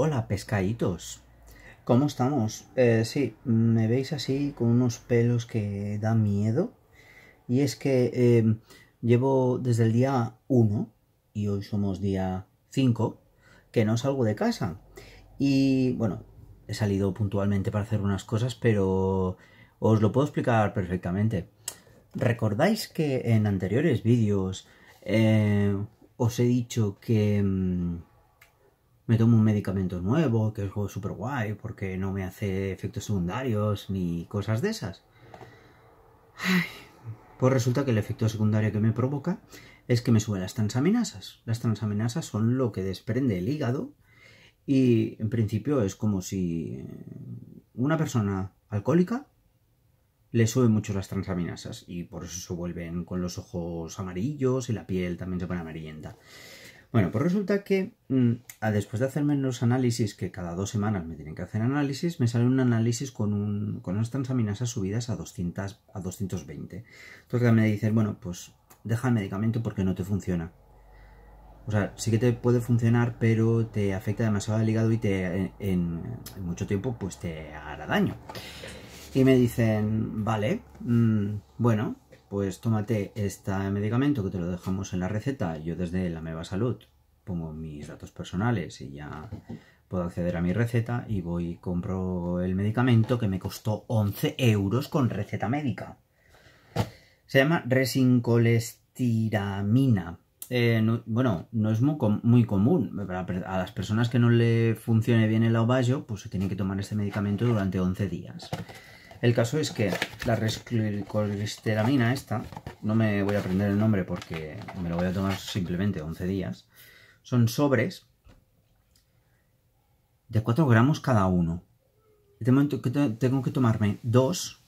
Hola, pescaditos. ¿Cómo estamos? Eh, sí, me veis así con unos pelos que da miedo. Y es que eh, llevo desde el día 1, y hoy somos día 5, que no salgo de casa. Y bueno, he salido puntualmente para hacer unas cosas, pero os lo puedo explicar perfectamente. ¿Recordáis que en anteriores vídeos eh, os he dicho que mm, me tomo un medicamento nuevo que es súper guay porque no me hace efectos secundarios ni cosas de esas. pues resulta que el efecto secundario que me provoca es que me suben las transaminasas. Las transaminasas son lo que desprende el hígado y en principio es como si una persona alcohólica le sube mucho las transaminasas y por eso se vuelven con los ojos amarillos y la piel también se pone amarillenta. Bueno, pues resulta que mm, después de hacerme los análisis, que cada dos semanas me tienen que hacer análisis, me sale un análisis con, con unas transaminasas subidas a, 200, a 220. Entonces me dicen, bueno, pues deja el medicamento porque no te funciona. O sea, sí que te puede funcionar, pero te afecta demasiado al hígado y te, eh, en, mucho tiempo pues te hará daño. Y me dicen, vale, mm, bueno, pues tómate este medicamento que te lo dejamos en la receta. Yo desde la Meva Salud pongo mis datos personales y ya puedo acceder a mi receta y voy y compro el medicamento que me costó 11 euros con receta médica. Se llama resincolestiramina. Eh, bueno, no es muy, común. A las personas que no le funcione bien el ovario, pues se tienen que tomar este medicamento durante 11 días. El caso es que la resclicolisteramina esta, no me voy a aprender el nombre porque me lo voy a tomar simplemente 11 días, son sobres de 4 gramos cada uno. tengo que tomarme dos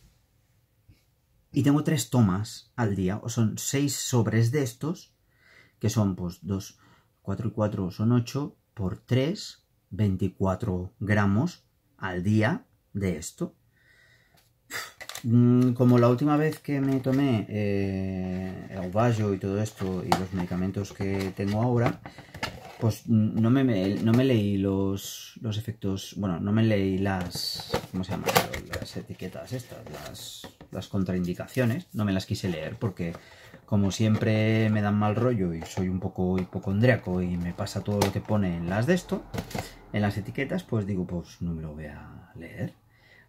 y tengo tres tomas al día, o son 6 sobres de estos, que son pues 2, 4 y 4 son 8, por 3, 24 gramos al día de esto. Mm, como la última vez que me tomé eh, el vallo y todo esto y los medicamentos que tengo ahora, pues mm, no me, no me leí los, efectos, bueno, no me leí las, ¿cómo se Las etiquetas estas, las, las contraindicaciones, no me las quise leer porque como siempre me dan mal rollo y soy un poco hipocondriaco y me pasa todo lo que pone en las de esto, en las etiquetas, pues digo, pues no me lo voy a leer.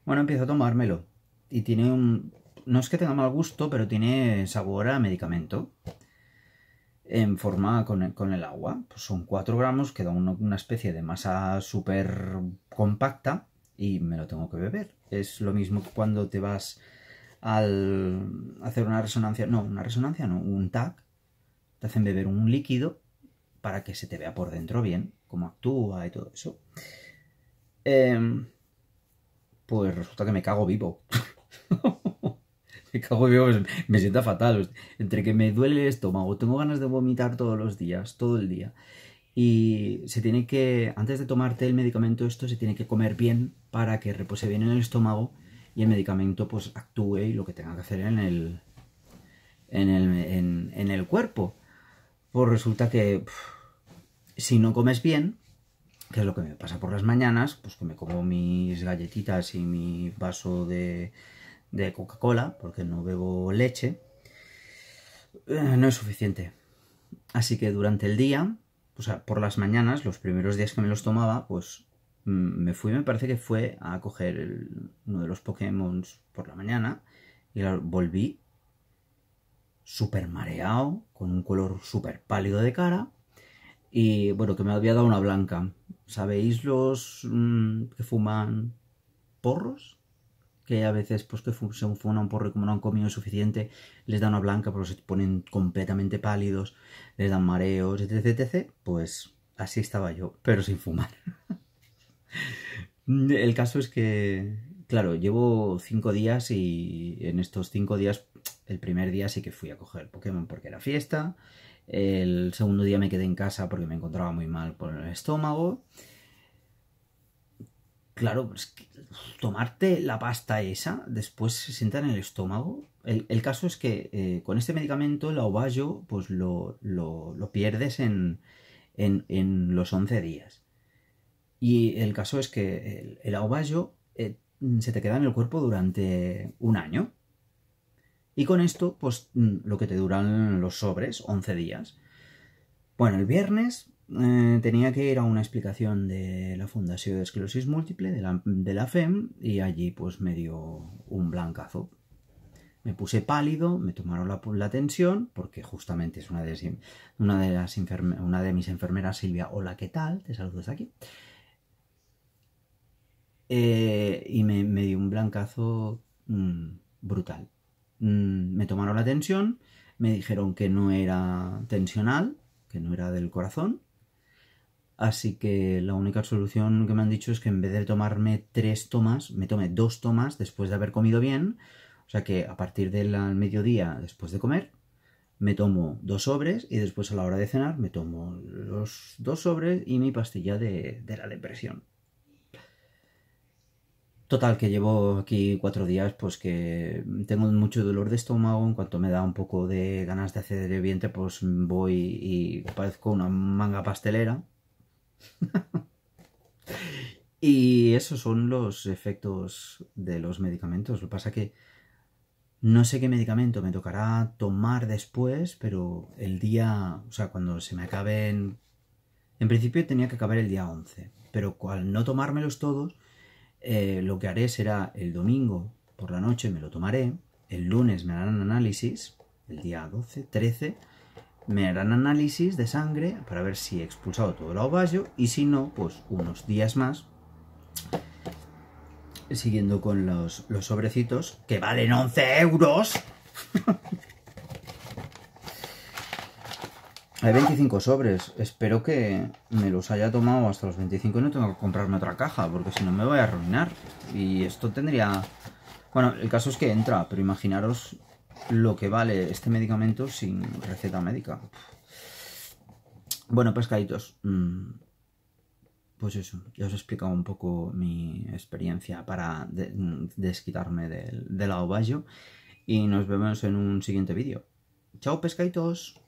Bueno, empiezo a tomármelo y tiene un... No es que tenga mal gusto, pero tiene sabor a medicamento. En forma con el, agua. Pues son 4 gramos, queda da una especie de masa súper compacta y me lo tengo que beber. Es lo mismo que cuando te vas al hacer una resonancia, no, una resonancia no, un tag. te hacen beber un líquido para que se te vea por dentro bien, cómo actúa y todo eso. Em, pues resulta que me cago vivo. me cago en me sienta fatal. Entre que me duele el estómago, tengo ganas de vomitar todos los días, todo el día. Y se tiene que, antes de tomarte el medicamento, esto se tiene que comer bien para que repose bien en el estómago y el medicamento pues actúe y lo que tenga que hacer en el, en el, en, el cuerpo. Pues resulta que si no comes bien, que es lo que me pasa por las mañanas, pues que me como mis galletitas y mi vaso de, de Coca-Cola, porque no bebo leche, eh, no es suficiente. Así que durante el día, o sea, por las mañanas, los primeros días que me los tomaba, pues mm, me fui, me parece que fue a coger uno de los Pokémon por la mañana y volví súper mareado, con un color súper pálido de cara y bueno, que me había dado una blanca. ¿Sabéis los mm, que fuman porros? que a veces pues que se fuman un porro como no han comido suficiente, les da una blanca pero se ponen completamente pálidos, les dan mareos, etc, etc, pues así estaba yo, pero sin fumar. El caso es que, claro, llevo cinco días y en estos cinco días, el primer día sí que fui a coger Pokémon porque era fiesta, el segundo día me quedé en casa porque me encontraba muy mal por el estómago, Claro, tomarte la pasta esa después se sienta en el estómago. El, caso es que eh, con este medicamento, El ovallo, pues lo, pierdes en, los 11 días. Y el caso es que el, el eh, se te queda en el cuerpo durante un año. Y con esto, pues mm, lo que te duran los sobres, 11 días. Bueno, el viernes eh, tenía que ir a una explicación de la Fundación de Esclerosis Múltiple, de la, FEM, y allí pues me dio un blancazo. Me puse pálido, me tomaron la, la tensión, porque justamente es una de, una de, las una de mis enfermeras, Silvia, hola, ¿qué tal? Te saludo aquí. Eh, y me, dio un blancazo mm, brutal. Mm, me tomaron la tensión, me dijeron que no era tensional, que no era del corazón, Así que la única solución que me han dicho es que en vez de tomarme tres tomas, me tome dos tomas después de haber comido bien. O sea que a partir del mediodía, después de comer, me tomo dos sobres y después a la hora de cenar me tomo los dos sobres y mi pastilla de, la depresión. Total, que llevo aquí cuatro días, pues que tengo mucho dolor de estómago. En cuanto me da un poco de ganas de hacer el vientre, pues voy y parezco una manga pastelera. y esos son los efectos de los medicamentos. Lo que pasa que no sé qué medicamento me tocará tomar después, pero el día, o sea, cuando se me acaben... En principio tenía que acabar el día 11, pero al no tomármelos todos, eh, lo que haré será el domingo por la noche me lo tomaré, el lunes me harán análisis, el día 12, 13, me harán análisis de sangre para ver si he expulsado todo el ovallo y si no, pues unos días más, siguiendo con los, los sobrecitos, que valen 11 euros. Hay 25 sobres, espero que me los haya tomado hasta los 25 y no tengo que comprarme otra caja, porque si no me voy a arruinar. Y esto tendría... Bueno, el caso es que entra, pero imaginaros lo que vale este medicamento sin receta médica. Bueno, pescaditos, mm, pues eso, ya os he explicado un poco mi experiencia para desquitarme del, del y nos vemos en un siguiente vídeo. ¡Chao pescaditos!